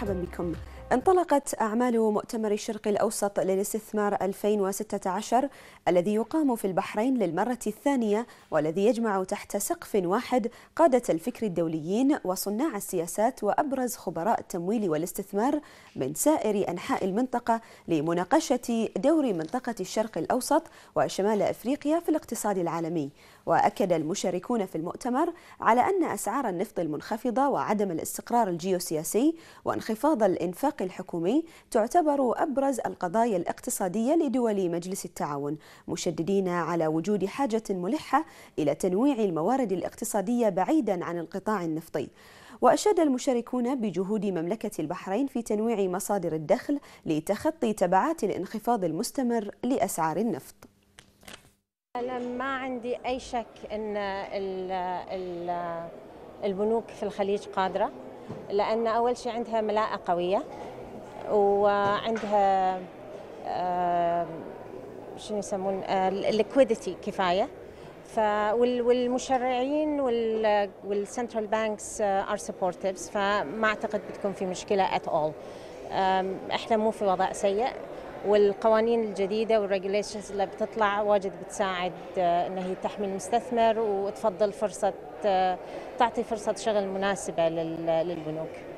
مرحبا بكم انطلقت أعمال مؤتمر الشرق الأوسط للاستثمار 2016 الذي يقام في البحرين للمرة الثانية والذي يجمع تحت سقف واحد قادة الفكر الدوليين وصناع السياسات وأبرز خبراء التمويل والاستثمار من سائر أنحاء المنطقة لمناقشة دور منطقة الشرق الأوسط وشمال أفريقيا في الاقتصاد العالمي وأكد المشاركون في المؤتمر على أن أسعار النفط المنخفضة وعدم الاستقرار الجيوسياسي وانخفاض الإنفاق الاتفاق الحكومي تعتبر أبرز القضايا الاقتصادية لدول مجلس التعاون مشددين على وجود حاجة ملحة إلى تنويع الموارد الاقتصادية بعيدا عن القطاع النفطي وأشاد المشاركون بجهود مملكة البحرين في تنويع مصادر الدخل لتخطي تبعات الانخفاض المستمر لأسعار النفط أنا ما عندي أي شك أن البنوك في الخليج قادرة لأن أول شيء عندها ملاءة قوية وعندها شنو يسمون الليكويديتي آه، كفايه ف والمشرعين والسنترال بانكس ار سبورتيفز فما اعتقد بتكون في مشكله ات اول احنا مو في وضع سيء والقوانين الجديده والريجوليشنز اللي بتطلع واجد بتساعد آه، ان هي تحمي المستثمر وتفضل فرصه آه، تعطي فرصه شغل مناسبه للبنوك